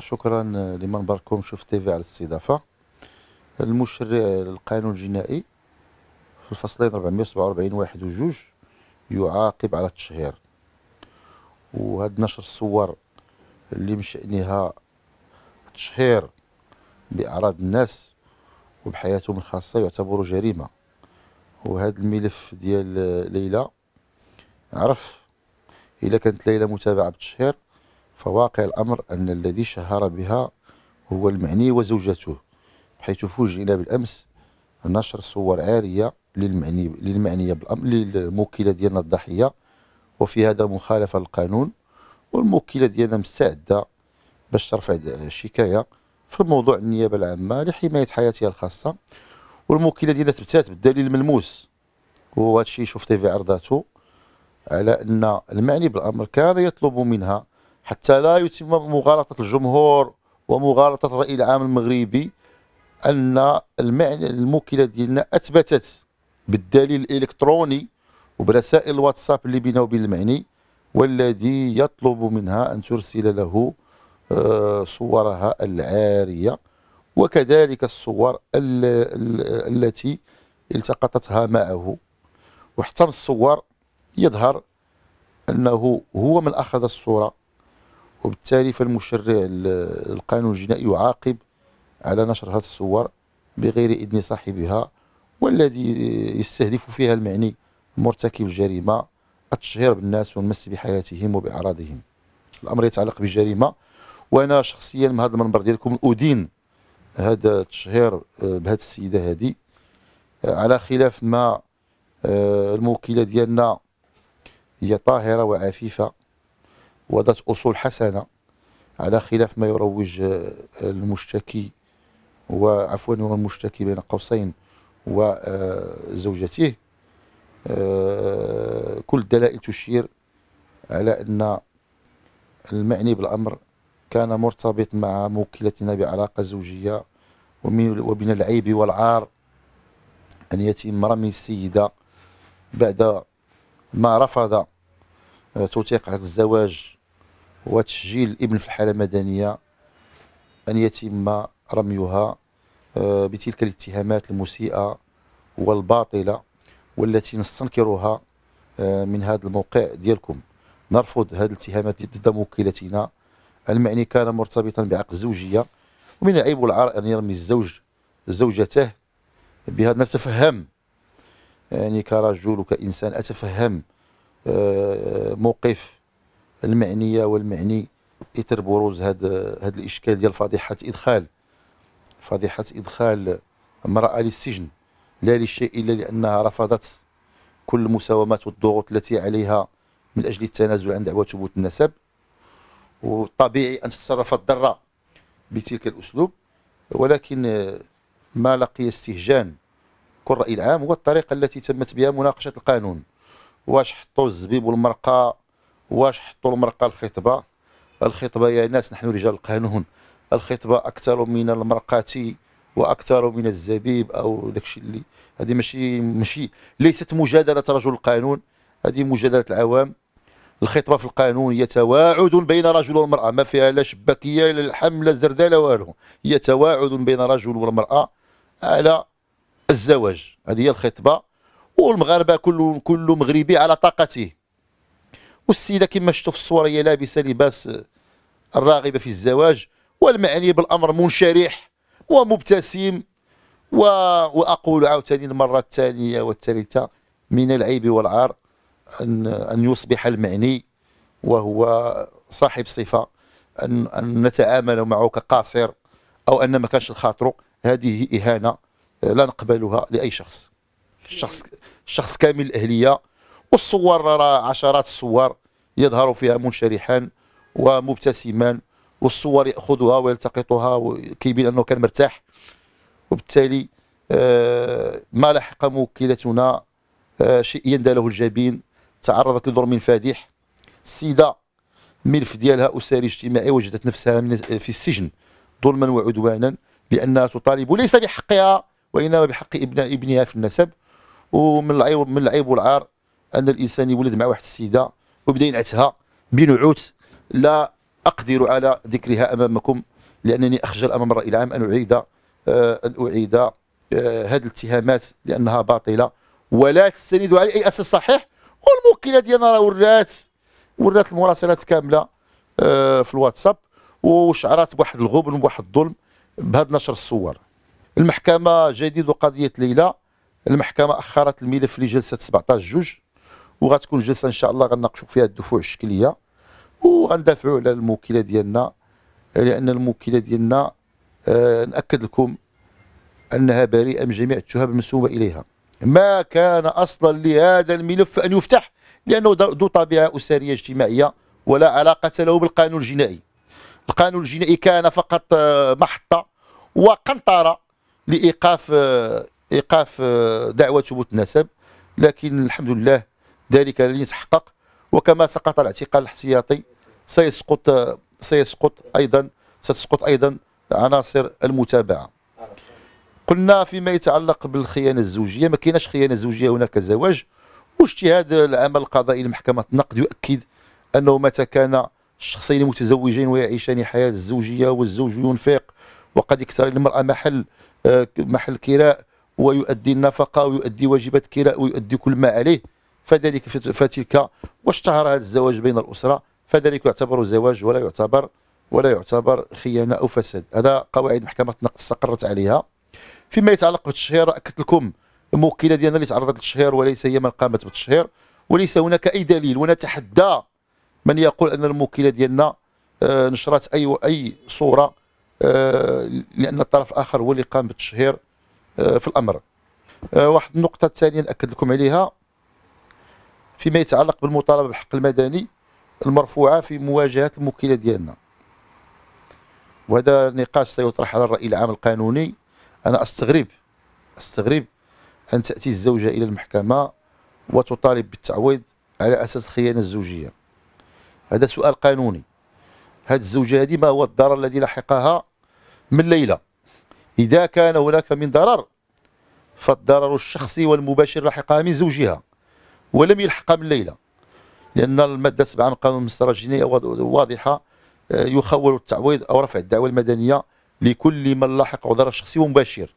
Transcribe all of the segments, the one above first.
شكرا لمنبركم شوف تيفي على الاستضافه المشرع القانون الجنائي في الفصلين 447 واحد وجوج يعاقب على التشهير وهاد نشر الصور اللي من شأنها التشهير بأعراض الناس وبحياتهم الخاصة يعتبر جريمة وهذا الملف ديال ليلى عرف إذا كانت ليلى متابعة بالتشهير فواقع الأمر أن الذي شهر بها هو المعني وزوجته حيث فوجئنا بالأمس نشر صور عارية للمعني للمعنية بالأمر للموكلة ديالنا الضحية وفي هذا مخالفة للقانون والموكلة ديالنا مستعدة باش ترفع شكاية في الموضوع النيابة العامة لحماية حياتها الخاصة والموكلة ديالنا تبتات بالدليل الملموس وهذا الشيء شفته في عرضاته على أن المعني بالأمر كان يطلب منها حتى لا يتم مغالطة الجمهور ومغالطة الرأي العام المغربي أن المعني الموكلة ديالنا أثبتت بالدليل الإلكتروني وبرسائل الواتساب اللي بينه وبين المعني والذي يطلب منها أن ترسل له آه، صورها العارية وكذلك الصور التي التقطتها معه وحتى الصور يظهر أنه هو من أخذ الصورة وبالتالي فالمشرع القانون الجنائي يعاقب على نشر هذه الصور بغير إذن صاحبها والذي يستهدف فيها المعني مرتكب الجريمة التشهير بالناس والمس بحياتهم وبأعراضهم الأمر يتعلق بالجريمة وأنا شخصيا من هذا المنبر ديالكم أدين هذا التشهير آه، بهذه السيدة هذه آه، على خلاف ما آه، الموكلة ديالنا هي طاهرة وعفيفة وذات أصول حسنة على خلاف ما يروج آه، المشتكي وعفوا المشتكي بين قوسين وزوجته آه، آه، كل الدلائل تشير على أن المعني بالأمر كان مرتبط مع موكلتنا بعلاقة زوجية ومن العيب والعار أن يتم رمي السيدة بعد ما رفض آه، توثيق عقد الزواج وتسجيل الابن في الحالة المدنية أن يتم رميها آه، بتلك الاتهامات المسيئة والباطلة والتي نستنكرها آه، من هذا الموقع ديالكم نرفض هذه الاتهامات ضد موكلتنا المعني كان مرتبطا بعقد الزوجية ومن العيب والعار أن يرمي الزوج زوجته بهذا نتفهم يعني كرجل وكإنسان أتفهم آه، موقف المعنيه والمعني اثر بروز هذا هذا الاشكال ديال فضيحه ادخال فضيحه ادخال امراه للسجن لا لشيء الا لانها رفضت كل المساومات والضغوط التي عليها من اجل التنازل عن دعوه ثبوت النسب والطبيعي ان تتصرف الضره بتلك الاسلوب ولكن ما لقي استهجان كل راي العام هو الطريقه التي تمت بها مناقشه القانون واش حطوا الزبيب والمرقه واش حطوا المرقه الخطبه الخطبه يا ناس نحن رجال القانون الخطبه اكثر من المرقه واكثر من الزبيب او داكشي اللي هذه ماشي ماشي ليست مجادله رجل القانون هذه مجادله العوام الخطبه في القانون هي تواعد بين رجل والمراه ما فيها لا شباكيه لا لحم لا الزردة لا والو هي تواعد بين رجل والمراه على الزواج هذه هي الخطبه والمغاربه كل كل مغربي على طاقته والسيده كما شفتوا في الصوره هي لابسه لباس الراغبه في الزواج والمعني بالامر منشرح ومبتسم و... واقول عاوتاني المره الثانيه والثالثه من العيب والعار ان ان يصبح المعني وهو صاحب صفه ان ان نتعامل معه كقاصر او ان ما كانش الخاطر هذه اهانه لا نقبلها لاي شخص الشخص شخص كامل الأهلية والصور راه عشرات الصور يظهر فيها منشرحا ومبتسما والصور يأخذها ويلتقطها وكيبين أنه كان مرتاح وبالتالي آه، ما لحق موكلتنا آه، شيء يندى له الجبين تعرضت لظلم فادح السيدة ملف ديالها أسري اجتماعي وجدت نفسها في السجن ظلما وعدوانا لأنها تطالب ليس بحقها وإنما بحق ابن ابنها في النسب ومن العيب من العيب والعار ان الانسان يولد مع واحد السيده وبدا ينعتها بنعوت لا اقدر على ذكرها امامكم لانني اخجل امام الراي العام ان اعيد آه، ان اعيد آه، هذه الاتهامات لانها باطله ولا تستند على اي اساس صحيح والموكله ديالنا راه ورات ورات المراسلات كامله آه، في الواتساب وشعرات بواحد الغبن وبواحد الظلم بهذا نشر الصور المحكمه جديد وقضيه ليلى المحكمه اخرت الملف لجلسه 17 جوج وغتكون جلسه ان شاء الله غنناقشوا فيها الدفوع الشكليه وغندافعوا على الموكله ديالنا لان الموكله ديالنا آه ناكد لكم انها بريئه من جميع التهم المنسوبه اليها ما كان اصلا لهذا الملف ان يفتح لانه ذو طبيعه اسريه اجتماعيه ولا علاقه له بالقانون الجنائي القانون الجنائي كان فقط آه، محطه وقنطره لايقاف آه، إيقاف آه، دعوة ثبوت النسب لكن الحمد لله ذلك لن يتحقق وكما سقط الاعتقال الاحتياطي سيسقط آه، سيسقط أيضا ستسقط أيضا عناصر المتابعة قلنا فيما يتعلق بالخيانة الزوجية ما كايناش خيانة زوجية هناك زواج واجتهاد العمل القضائي لمحكمة النقد يؤكد أنه متى كان الشخصين متزوجين ويعيشان حياة الزوجية والزوج ينفق وقد اكثر المرأة محل آه، محل كراء ويؤدي النفقة ويؤدي واجبات كراء ويؤدي كل ما عليه فذلك فتلك واشتهر هذا الزواج بين الأسرة فذلك يعتبر زواج ولا يعتبر ولا يعتبر خيانة أو فساد هذا قواعد محكمة النقد استقرت عليها فيما يتعلق بالتشهير أكدت لكم الموكلة ديالنا اللي تعرضت للتشهير وليس هي من قامت بالتشهير وليس هناك أي دليل ونتحدى من يقول أن الموكلة ديالنا آه، نشرت أي أي صورة آه، لأن الطرف الآخر هو اللي قام بالتشهير في الامر آه، واحد النقطه الثانيه ناكد لكم عليها فيما يتعلق بالمطالبه بالحق المدني المرفوعه في مواجهه الموكله ديالنا وهذا نقاش سيطرح على الراي العام القانوني انا استغرب استغرب ان تاتي الزوجه الى المحكمه وتطالب بالتعويض على اساس الخيانه الزوجيه هذا سؤال قانوني هذه الزوجه هذه ما هو الضرر الذي لحقها من ليله إذا كان هناك من ضرر فالضرر الشخصي والمباشر لحقها من زوجها ولم يلحقها من ليلى لأن المادة 7 من قانون المسطرة الجنائية واضحة آه، يخول التعويض أو رفع الدعوى المدنية لكل من لاحق ضرر شخصي ومباشر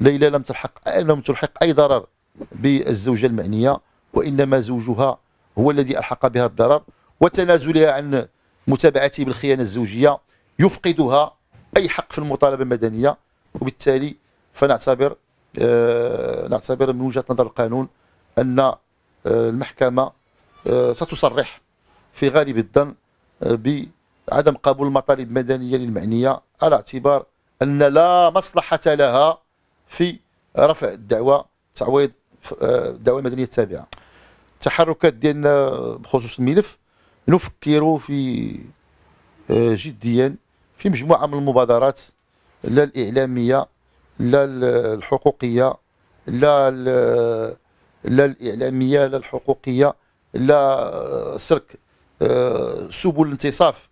ليلى لم تلحق لم تلحق أي ضرر بالزوجة المعنية وإنما زوجها هو الذي ألحق بها الضرر وتنازلها عن متابعته بالخيانة الزوجية يفقدها أي حق في المطالبة المدنية وبالتالي فنعتبر آه، نعتبر من وجهه نظر القانون ان آه، المحكمه آه، ستصرح في غالب الظن بعدم قبول المطالب مدنيه للمعنيه على اعتبار ان لا مصلحه لها في رفع الدعوه تعويض الدعوه المدنيه التابعه التحركات ديالنا بخصوص الملف نفكر في جديا في مجموعه من المبادرات لا الإعلامية لا الحقوقية لا لا الإعلامية لا الحقوقية لا سلك آه، سبل الانتصاف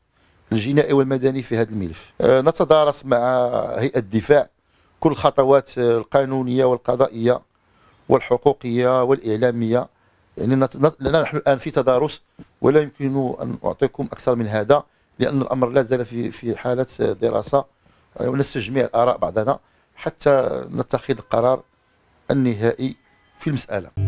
الجنائي والمدني في هذا الملف آه، نتدارس مع هيئة الدفاع كل الخطوات القانونية والقضائية والحقوقية والإعلامية يعني لأننا نحن الآن في تدارس ولا يمكن أن أعطيكم أكثر من هذا لأن الأمر لا زال في في حالة دراسة ونسج جميع الآراء بعضنا حتى نتخذ القرار النهائي في المسألة